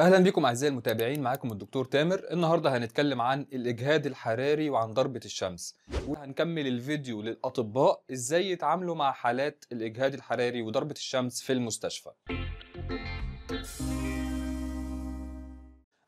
اهلا بكم اعزائي المتابعين معاكم الدكتور تامر النهارده هنتكلم عن الاجهاد الحراري وعن ضربه الشمس وهنكمل الفيديو للاطباء ازاي يتعاملوا مع حالات الاجهاد الحراري وضربه الشمس في المستشفى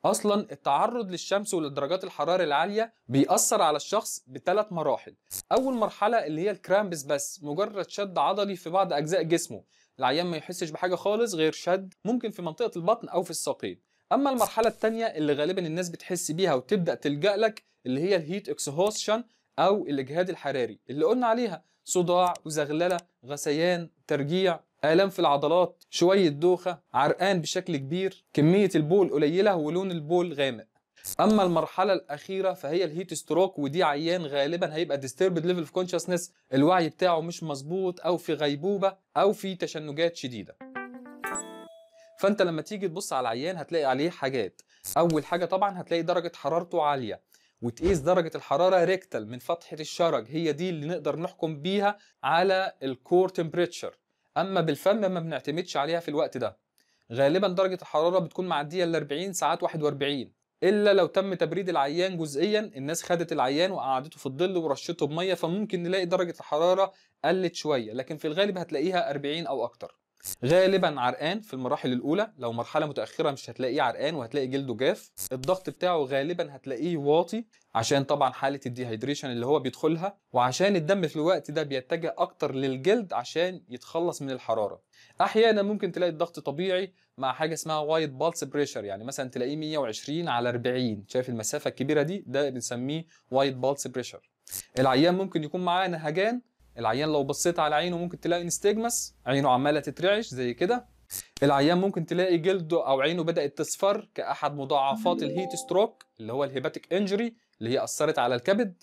اصلا التعرض للشمس ولدرجات الحراره العاليه بيأثر على الشخص بثلاث مراحل اول مرحله اللي هي الكرامبس بس مجرد شد عضلي في بعض اجزاء جسمه العيان ما يحسش بحاجه خالص غير شد ممكن في منطقه البطن او في الساقين اما المرحله الثانيه اللي غالبا الناس بتحس بيها وتبدا تلجا لك اللي هي الهيت اكسهوشن او الاجهاد الحراري اللي قلنا عليها صداع وزغلله غثيان ترجيع آلام في العضلات شوية دوخة عرقان بشكل كبير كمية البول قليلة ولون البول غامق اما المرحله الاخيره فهي الهيت ستروك ودي عيان غالبا هيبقى ديستربد ليفل اوف كونشسنس الوعي بتاعه مش مظبوط او في غيبوبه او في تشنجات شديده فانت لما تيجي تبص على العيان هتلاقي عليه حاجات اول حاجه طبعا هتلاقي درجه حرارته عاليه وتقيس درجة الحرارة ريكتال من فتحة الشرج هي دي اللي نقدر نحكم بيها على الكور تمبريتشر أما بالفم ما بنعتمدش عليها في الوقت ده غالبا درجة الحرارة بتكون معدية ال 40 ساعات 41 الا لو تم تبريد العيان جزئيا الناس خدت العيان وقعدته في الظل ورشته بميه فممكن نلاقي درجه الحراره قلت شويه لكن في الغالب هتلاقيها 40 او اكتر غالبا عرقان في المراحل الاولى لو مرحله متاخره مش هتلاقيه عرقان وهتلاقي جلده جاف الضغط بتاعه غالبا هتلاقيه واطي عشان طبعا حاله الديهايدريشن اللي هو بيدخلها وعشان الدم في الوقت ده بيتجه اكتر للجلد عشان يتخلص من الحراره احيانا ممكن تلاقي الضغط طبيعي مع حاجه اسمها وايد بالس بريشر يعني مثلا تلاقيه 120 على 40 شايف المسافه الكبيره دي ده بنسميه وايد بالس بريشر العيان ممكن يكون معاه نهجان العيان لو بصيت على عينه ممكن تلاقي نستجمس عينه عماله تترعش زي كده العيان ممكن تلاقي جلده او عينه بدات تصفر كاحد مضاعفات الهيت ستروك اللي هو الهيباتيك انجري اللي هي اثرت على الكبد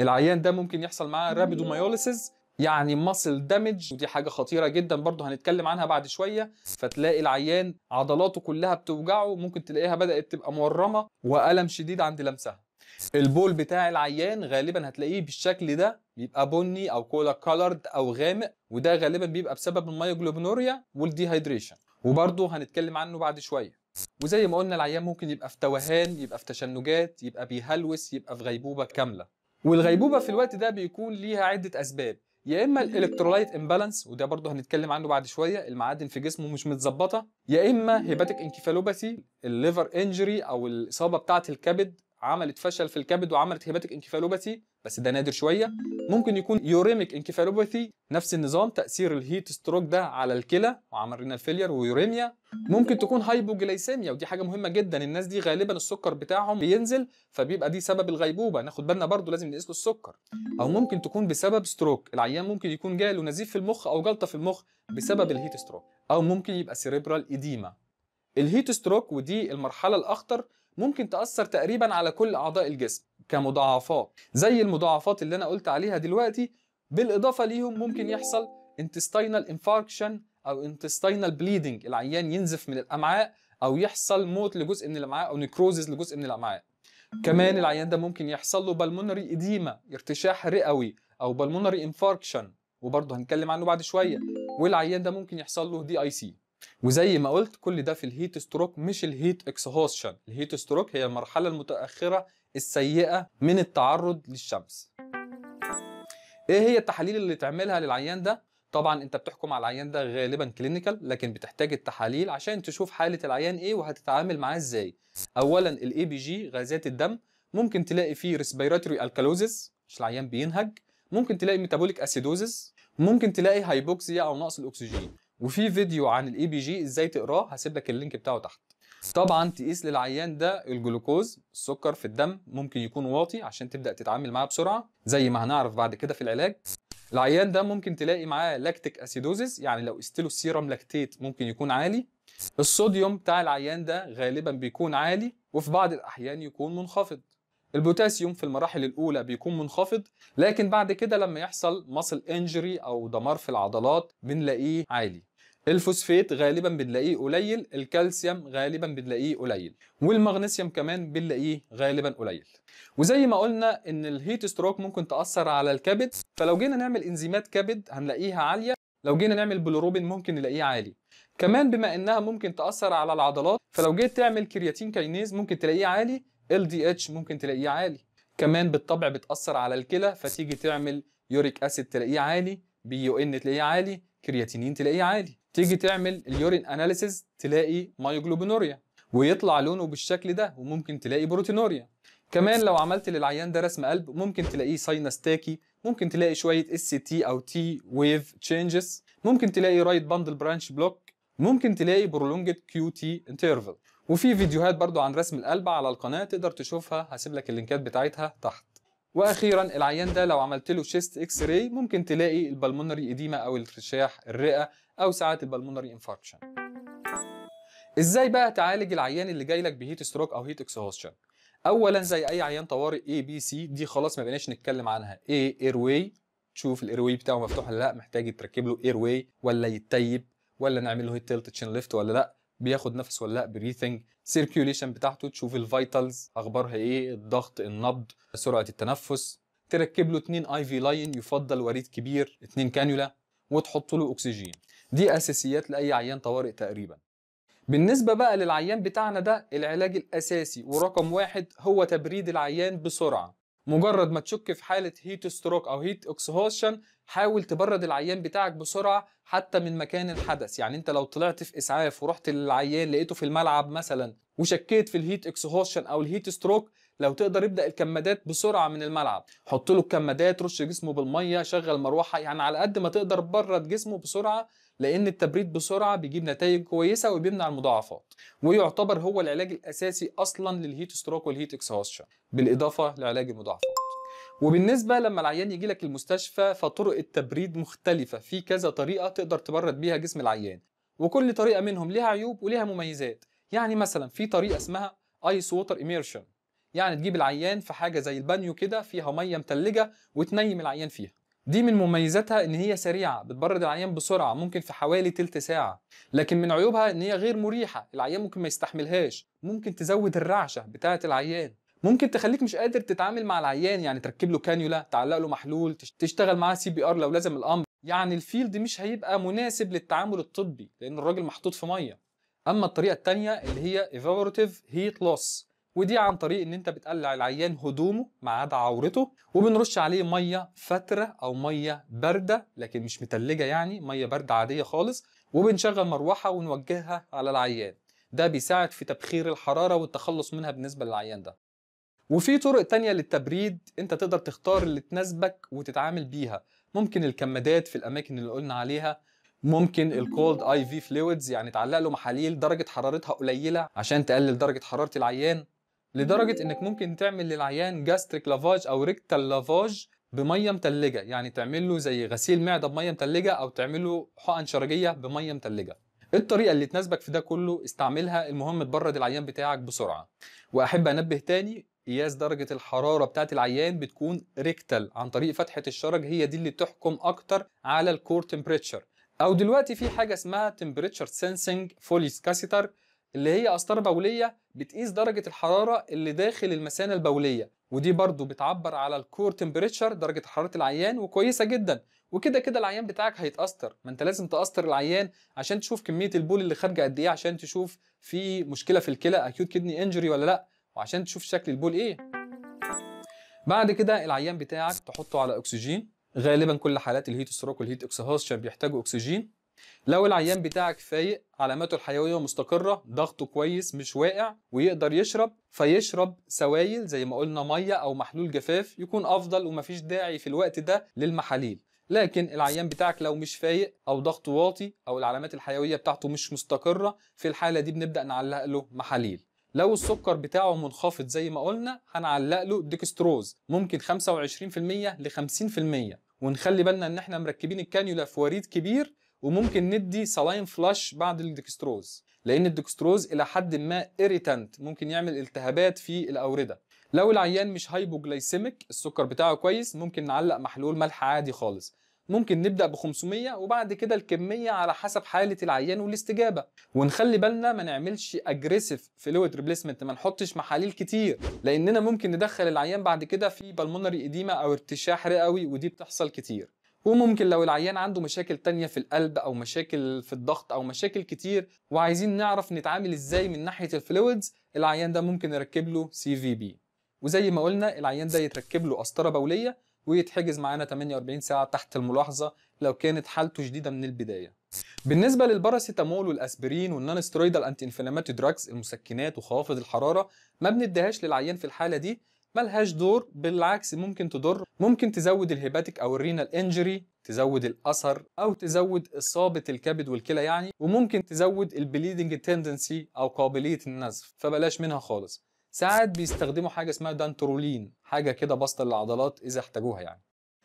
العيان ده ممكن يحصل معاه رابيدومايوليسيس يعني ماسل دامج ودي حاجه خطيره جدا برضه هنتكلم عنها بعد شويه فتلاقي العيان عضلاته كلها بتوجعه ممكن تلاقيها بدات تبقى مورمه والم شديد عند لمسها البول بتاع العيان غالبا هتلاقيه بالشكل ده بيبقى بني او كولا كولرد او غامق وده غالبا بيبقى بسبب المايوجلوبينوريا والديهايدريشن وبرضه هنتكلم عنه بعد شويه وزي ما قلنا العيان ممكن يبقى في توهان يبقى في تشنجات يبقى بيهلوس يبقى في غيبوبه كامله والغيبوبه في الوقت ده بيكون ليها عده اسباب يا اما الالكترولايت امبالانس وده برضه هنتكلم عنه بعد شويه المعادن في جسمه مش متظبطه يا اما هيباتيك انكفالوباثي الليفر انجري او الاصابه بتاعه الكبد عملت فشل في الكبد وعملت هيباتيك انكفالوباثي بس ده نادر شويه ممكن يكون يوريميك انكفالوباثي نفس النظام تاثير الهيت ستروك ده على الكلى وعمل رينال فيلير ويوريميا ممكن تكون هايبوجلايسيميا ودي حاجه مهمه جدا الناس دي غالبا السكر بتاعهم بينزل فبيبقى دي سبب الغيبوبه ناخد بالنا برضو لازم نقيس له السكر او ممكن تكون بسبب ستروك العيان ممكن يكون جاله نزيف في المخ او جلطه في المخ بسبب الهيت ستروك او ممكن يبقى سيريبرال ايديما الهيت ستروك ودي المرحله الاخطر ممكن تأثر تقريبا على كل أعضاء الجسم كمضاعفات زي المضاعفات اللي أنا قلت عليها دلوقتي بالإضافة ليهم ممكن يحصل intestinal infarction أو intestinal bleeding العيان ينزف من الأمعاء أو يحصل موت لجزء من الأمعاء أو necrosis لجزء من الأمعاء كمان العيان ده ممكن يحصل له بالمونري إديمة ارتشاح رئوي أو بالمونري انفاركشن وبرضه هنتكلم عنه بعد شوية والعيان ده ممكن يحصل له دي اي سي وزي ما قلت كل ده في الهيت ستروك مش الهيت اكسهوشن الهيت ستروك هي المرحله المتاخره السيئه من التعرض للشمس ايه هي التحاليل اللي تعملها للعيان ده طبعا انت بتحكم على العيان ده غالبا كلينيكال لكن بتحتاج التحاليل عشان تشوف حاله العيان ايه وهتتعامل معاه ازاي اولا الاي بي جي غازات الدم ممكن تلاقي فيه ريسبيراتوري الكالوزيس مش العيان بينهج ممكن تلاقي ميتابوليك اسيدوزيس ممكن تلاقي هايبوكسيا او نقص الاكسجين وفي فيديو عن الاي بي جي ازاي تقراه هسيب لك اللينك بتاعه تحت طبعا تقيس للعيان ده الجلوكوز السكر في الدم ممكن يكون واطي عشان تبدا تتعامل معاه بسرعه زي ما هنعرف بعد كده في العلاج العيان ده ممكن تلاقي معاه لاكتيك اسيدوزز يعني لو قست له السيرم لاكتيت ممكن يكون عالي الصوديوم بتاع العيان ده غالبا بيكون عالي وفي بعض الاحيان يكون منخفض البوتاسيوم في المراحل الاولى بيكون منخفض لكن بعد كده لما يحصل مصل انجري او دمار في العضلات بنلاقيه عالي الفوسفيت غالبا بنلاقيه قليل الكالسيوم غالبا بنلاقيه قليل والمغنيسيوم كمان بنلاقيه غالبا قليل وزي ما قلنا ان الهيت ستروك ممكن تاثر على الكبد فلو جينا نعمل انزيمات كبد هنلاقيها عاليه لو جينا نعمل بلوروبين ممكن نلاقيه عالي كمان بما انها ممكن تاثر على العضلات فلو جيت تعمل كرياتين كاينيز ممكن تلاقيه عالي LDH ممكن تلاقيه عالي كمان بالطبع بتأثر على الكلى فتيجي تعمل يوريك اسيد تلاقيه عالي بي يو ان تلاقيه عالي كرياتينين تلاقيه عالي تيجي تعمل اليورين اناليسيز تلاقي مايوجلوبينوريا ويطلع لونه بالشكل ده وممكن تلاقي بروتينوريا كمان لو عملت للعيان ده رسم قلب ممكن تلاقيه ساينس تاكي ممكن تلاقي شويه اس تي او تي ويف تشينجز ممكن تلاقي رايت باندل برانش بلوك ممكن تلاقي برولونجد كيو تي انترفال وفي فيديوهات برضو عن رسم القلب على القناه تقدر تشوفها هسيب لك اللينكات بتاعتها تحت واخيرا العيان ده لو عملت له شيست اكس راي ممكن تلاقي البلمونري اديما او الارتشاح الرئه او ساعات البلمونري انفاركشن ازاي بقى تعالج العيان اللي جاي لك بهيت ستروك او هيت اكسهوشن اولا زي اي عيان طوارئ اي بي سي دي خلاص ما بقيناش نتكلم عنها اي اير واي تشوف الاير واي بتاعه مفتوح ولا لا محتاج يتركب له اير واي ولا يتيب ولا نعمل له هيت تلت تشين ليفت ولا لا بياخد نفس ولا لا بريثنج سيركيوليشن بتاعته تشوف الفيتالز اخبارها ايه الضغط النبض سرعه التنفس تركب له 2 اي في لاين يفضل وريد كبير 2 كانيولا وتحط له اكسجين دي اساسيات لاي عيان طوارئ تقريبا بالنسبه بقى للعيان بتاعنا ده العلاج الاساسي ورقم واحد هو تبريد العيان بسرعه مجرد ما تشك في حاله هيت ستروك او هيت اكسهوشن حاول تبرد العيان بتاعك بسرعه حتى من مكان الحدث يعني انت لو طلعت في اسعاف ورحت للعيان لقيته في الملعب مثلا وشكيت في الهيت اكسهوشن او الهيت ستروك لو تقدر ابدا الكمادات بسرعه من الملعب حط له الكمادات رش جسمه بالميه شغل مروحه يعني على قد ما تقدر برد جسمه بسرعه لان التبريد بسرعه بيجيب نتائج كويسه وبيمنع المضاعفات ويعتبر هو العلاج الاساسي اصلا للهيت ستروك والهيت اكسهوشن بالاضافه لعلاج المضاعفات وبالنسبة لما العيان يجي لك المستشفى فطرق التبريد مختلفة في كذا طريقة تقدر تبرد بيها جسم العيان وكل طريقة منهم ليها عيوب وليها مميزات يعني مثلا في طريقة اسمها ايس ووتر اميرشن يعني تجيب العيان في حاجة زي البانيو كده فيها مية متلجة وتنيم العيان فيها دي من مميزاتها ان هي سريعه بتبرد العيان بسرعه ممكن في حوالي تلت ساعه لكن من عيوبها ان هي غير مريحه العيان ممكن ما يستحملهاش ممكن تزود الرعشه بتاعه العيان ممكن تخليك مش قادر تتعامل مع العيان يعني تركب له كانيولا تعلق له محلول تشتغل معاه سي بي ار لو لازم الامر يعني الفيلد مش هيبقى مناسب للتعامل الطبي لان الراجل محطوط في ميه اما الطريقه الثانيه اللي هي ايفابوريتيف هيت لوس ودي عن طريق ان انت بتقلع العيان هدومه ما عدا عورته وبنرش عليه ميه فتره او ميه بارده لكن مش متلجه يعني ميه بارده عاديه خالص وبنشغل مروحه ونوجهها على العيان ده بيساعد في تبخير الحراره والتخلص منها بالنسبه للعيان ده وفي طرق تانية للتبريد انت تقدر تختار اللي تناسبك وتتعامل بيها ممكن الكمادات في الاماكن اللي قلنا عليها ممكن الكولد اي في فلويدز يعني تعلق له محاليل درجه حرارتها قليله عشان تقلل درجه حراره العيان لدرجه انك ممكن تعمل للعيان جاستريك لافاج او ريكتال لافاج بميه متلجه يعني تعمل له زي غسيل معده بميه متلجه او تعمل له حقن شرجيه بميه متلجه الطريقه اللي تناسبك في ده كله استعملها المهم تبرد العيان بتاعك بسرعه واحب انبه تاني قياس درجة الحرارة بتاعة العيان بتكون ريكتال عن طريق فتحة الشرج هي دي اللي بتحكم أكتر على الكور تمبريتشر أو دلوقتي في حاجة اسمها تمبريتشر سينسنج فوليس كاسيتر اللي هي قسطرة بولية بتقيس درجة الحرارة اللي داخل المثانة البولية ودي برضو بتعبر على الكور تمبريتشر درجة حرارة العيان وكويسة جدا وكده كده العيان بتاعك هيتأثر ما انت لازم تأثر العيان عشان تشوف كمية البول اللي خارجة قد ايه عشان تشوف في مشكلة في الكلى اكيوت كدني انجري ولا لا وعشان تشوف شكل البول ايه بعد كده العيان بتاعك تحطه على اكسجين غالبا كل حالات الهيت ستروك والهيت اكسهاستشن بيحتاجوا اكسجين لو العيان بتاعك فايق علاماته الحيويه مستقره ضغطه كويس مش واقع ويقدر يشرب فيشرب سوائل زي ما قلنا ميه او محلول جفاف يكون افضل ومفيش داعي في الوقت ده للمحاليل لكن العيان بتاعك لو مش فايق او ضغطه واطي او العلامات الحيويه بتاعته مش مستقره في الحاله دي بنبدا نعلق له محاليل لو السكر بتاعه منخفض زي ما قلنا هنعلق له ديكستروز ممكن 25% ل 50% ونخلي بالنا ان احنا مركبين الكانيولا في وريد كبير وممكن ندي سلاين فلاش بعد الديكستروز لان الديكستروز الى حد ما اريتانت ممكن يعمل التهابات في الاورده لو العيان مش هايبوجلايسيميك السكر بتاعه كويس ممكن نعلق محلول ملح عادي خالص ممكن نبدا ب 500 وبعد كده الكميه على حسب حاله العيان والاستجابه ونخلي بالنا ما نعملش اجريسيف فلويد ريبليسمنت ما نحطش محاليل كتير لاننا ممكن ندخل العيان بعد كده في بالمونري اديما او ارتشاح رئوي ودي بتحصل كتير وممكن لو العيان عنده مشاكل تانية في القلب أو مشاكل في الضغط أو مشاكل كتير وعايزين نعرف نتعامل إزاي من ناحية الفلويدز العيان ده ممكن نركب له سي في بي وزي ما قلنا العيان ده يتركب له قسطرة بولية ويتحجز معانا 48 ساعة تحت الملاحظة لو كانت حالته شديدة من البداية بالنسبة للباراسيتامول والأسبرين والنون سترويدال أنتي دراجز المسكنات وخوافض الحرارة ما بنديهاش للعيان في الحالة دي ملهاش دور بالعكس ممكن تضر ممكن تزود الهيباتيك او الرينال انجري تزود الاثر او تزود اصابه الكبد والكلى يعني وممكن تزود البليدنج تندنسي او قابليه النزف فبلاش منها خالص ساعات بيستخدموا حاجه اسمها دانترولين حاجه كده بسط للعضلات اذا احتاجوها يعني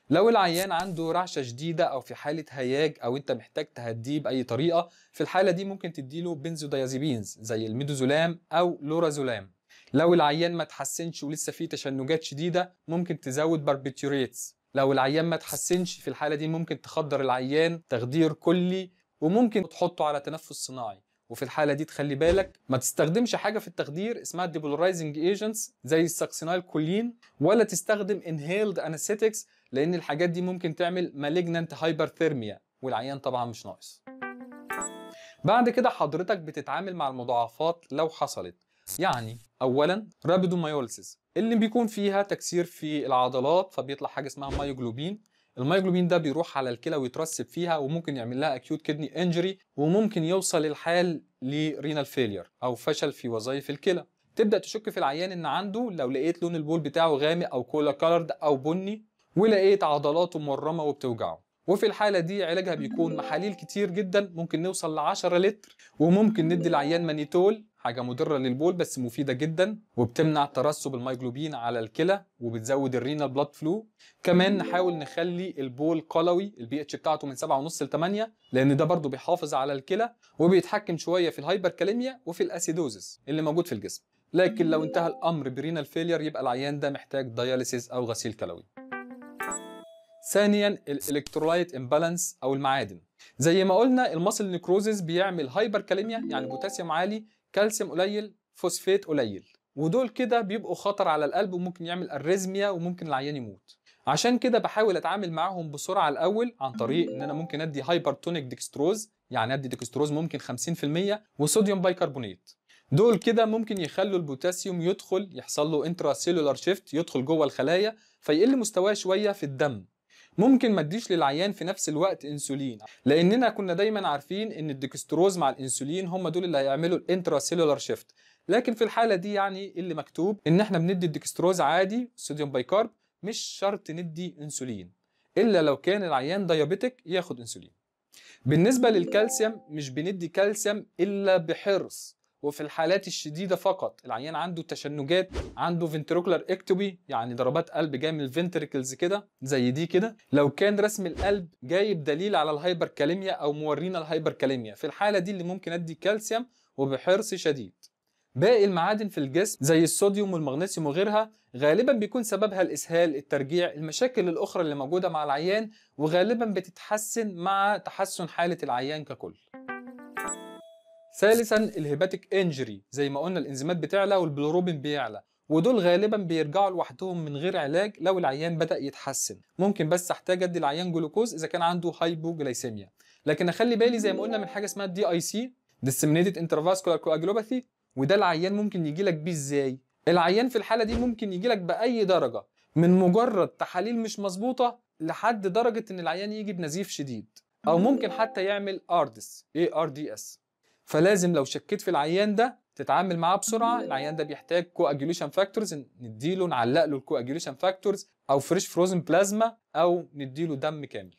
لو العيان عنده رعشه شديده او في حاله هياج او انت محتاج تهديه باي طريقه في الحاله دي ممكن تديله بنزودايازيبينز زي الميدوزولام او لورازولام لو العيان ما تحسنش ولسه فيه تشنجات شديده ممكن تزود باربيتوريتس لو العيان ما تحسنش في الحاله دي ممكن تخدر العيان تخدير كلي وممكن تحطه على تنفس صناعي وفي الحاله دي تخلي بالك ما تستخدمش حاجه في التخدير اسمها ديبولرايزنج ايجنتس زي الساكسينايل كولين ولا تستخدم انهيلد انستيكس لان الحاجات دي ممكن تعمل مالجننت هايبرثيرميا والعيان طبعا مش ناقص بعد كده حضرتك بتتعامل مع المضاعفات لو حصلت يعني اولا رابيدومايوليسيس اللي بيكون فيها تكسير في العضلات فبيطلع حاجه اسمها مايوجلوبين المايوجلوبين ده بيروح على الكلى ويترسب فيها وممكن يعمل لها اكيوت كدني انجري وممكن يوصل الحال لرينال فيلير او فشل في وظائف الكلى تبدا تشك في العيان ان عنده لو لقيت لون البول بتاعه غامق او كولا كالرد او بني ولقيت عضلاته مورمه وبتوجعه وفي الحالة دي علاجها بيكون محاليل كتير جدا ممكن نوصل ل 10 لتر وممكن ندي العيان مانيتول حاجة مضرة للبول بس مفيدة جدا وبتمنع ترسب الميجلوبين على الكلى وبتزود الرينال بلاد فلو كمان نحاول نخلي البول قلوي البي اتش بتاعته من 7.5 ل 8 لان ده برضو بيحافظ على الكلى وبيتحكم شوية في الهايبركاليميا وفي الاسيدوزس اللي موجود في الجسم لكن لو انتهى الامر برينال فيلير يبقى العيان ده محتاج دياليسيس او غسيل كلوي ثانيا الالكترولايت امبالانس او المعادن زي ما قلنا المصل نيكروزيس بيعمل هايبركاليميا يعني بوتاسيوم عالي كالسيوم قليل فوسفات قليل ودول كده بيبقوا خطر على القلب وممكن يعمل اريزميا وممكن العيان يموت عشان كده بحاول اتعامل معاهم بسرعه الاول عن طريق ان انا ممكن ادي هايبرتونيك ديكستروز يعني ادي ديكستروز ممكن 50% وصوديوم بايكربونات دول كده ممكن يخلوا البوتاسيوم يدخل يحصل له انترا سيلولار شيفت يدخل جوه الخلايا فيقل مستواه شويه في الدم ممكن ما تديش للعيان في نفس الوقت انسولين لاننا كنا دايما عارفين ان الديكستروز مع الانسولين هم دول اللي هيعملوا الانترا سيلولار شيفت لكن في الحاله دي يعني اللي مكتوب ان احنا بندي الديكستروز عادي صوديوم بايكارب مش شرط ندي انسولين الا لو كان العيان دايابيتك ياخد انسولين بالنسبه للكالسيوم مش بندي كالسيوم الا بحرص وفي الحالات الشديده فقط العيان عنده تشنجات عنده فنتريكولار اكتوبي يعني ضربات قلب جايه من الفنتريكلز كده زي دي كده لو كان رسم القلب جايب دليل على الهايبركاليميا او مورينا الهايبركاليميا في الحاله دي اللي ممكن ادي كالسيوم وبحرص شديد باقي المعادن في الجسم زي الصوديوم والمغنيسيوم وغيرها غالبا بيكون سببها الاسهال الترجيع المشاكل الاخرى اللي موجوده مع العيان وغالبا بتتحسن مع تحسن حاله العيان ككل ثالثا الهيباتيك انجري زي ما قلنا الانزيمات بتعلى والبلوروبين بيعلى ودول غالبا بيرجعوا لوحدهم من غير علاج لو العيان بدا يتحسن ممكن بس احتاج ادي العيان جلوكوز اذا كان عنده هايبوجلايسيميا لكن اخلي بالي زي ما قلنا من حاجه اسمها الدي اي سي ديسمينيتد انترفاسكولار كواجلوباثي وده العيان ممكن يجي لك بيه ازاي العيان في الحاله دي ممكن يجي لك باي درجه من مجرد تحاليل مش مظبوطه لحد درجه ان العيان يجي بنزيف شديد او ممكن حتى يعمل اردس اي ار دي اس فلازم لو شكيت في العيان ده تتعامل معاه بسرعه العيان ده بيحتاج كواجيوليشن فاكتورز نديله نعلق له الكواجيوليشن فاكتورز او فريش فروزن بلازما او نديله دم كامل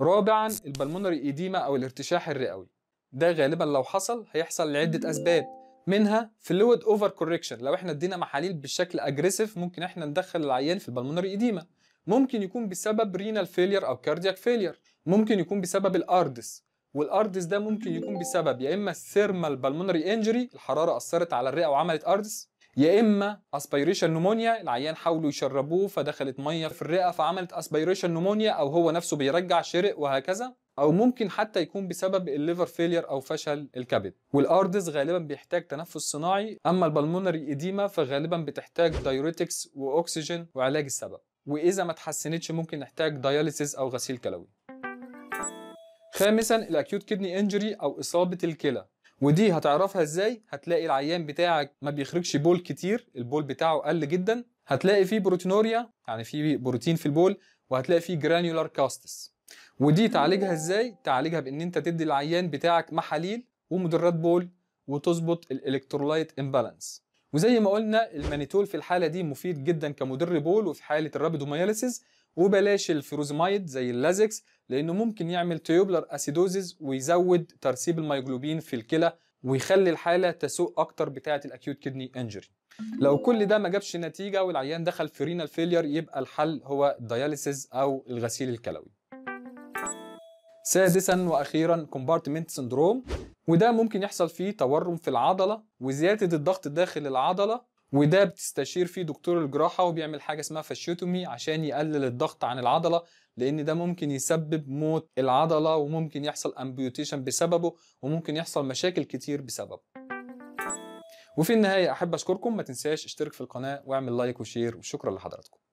رابعا البلمونري ايديما او الارتشاح الرئوي ده غالبا لو حصل هيحصل لعده اسباب منها فلويد اوفر كوركشن لو احنا ادينا محاليل بشكل اجريسيف ممكن احنا ندخل العيان في البلمونري ايديما ممكن يكون بسبب رينال فيلير او كاردياك فيلير ممكن يكون بسبب الاردس والاردس ده ممكن يكون بسبب يا اما الثيرمال بالمونري انجري الحراره اثرت على الرئه وعملت اردس يا اما اسبيريشن نمونيا العيان حاولوا يشربوه فدخلت ميه في الرئه فعملت اسبيريشن نمونيا او هو نفسه بيرجع شرق وهكذا او ممكن حتى يكون بسبب الليفر فيلير او فشل الكبد والاردس غالبا بيحتاج تنفس صناعي اما البلمونري ايديما فغالبا بتحتاج دايوريتكس واكسجين وعلاج السبب واذا ما تحسنتش ممكن نحتاج دياليسيس او غسيل كلوي خامسا الاكيوت كدني انجري او اصابه الكلى ودي هتعرفها ازاي هتلاقي العيان بتاعك ما بيخرجش بول كتير البول بتاعه قل جدا هتلاقي فيه بروتينوريا يعني فيه بروتين في البول وهتلاقي فيه جرانيولار كاستس ودي تعالجها ازاي تعالجها بان انت تدي العيان بتاعك محاليل ومدرات بول وتظبط الالكترولايت امبالانس وزي ما قلنا المانيتول في الحاله دي مفيد جدا كمدر بول وفي حاله الرابيدومياليسيس وبلاش الفيروزمايد زي اللازكس لانه ممكن يعمل تيوبلر اسيدوزز ويزود ترسيب المايوجلوبين في الكلى ويخلي الحاله تسوء اكتر بتاعه الاكيوت كدني انجري لو كل ده ما جابش نتيجه والعيان دخل في رينال فيلير يبقى الحل هو الدياليسيز او الغسيل الكلوي سادسا واخيرا كومبارتمنت سندروم وده ممكن يحصل فيه تورم في العضله وزياده الضغط داخل العضله وده بتستشير فيه دكتور الجراحه وبيعمل حاجه اسمها فاشيوتومي عشان يقلل الضغط عن العضله لان ده ممكن يسبب موت العضله وممكن يحصل امبيوتيشن بسببه وممكن يحصل مشاكل كتير بسببه وفي النهايه احب اشكركم ما تنساش اشترك في القناه واعمل لايك وشير وشكرا لحضراتكم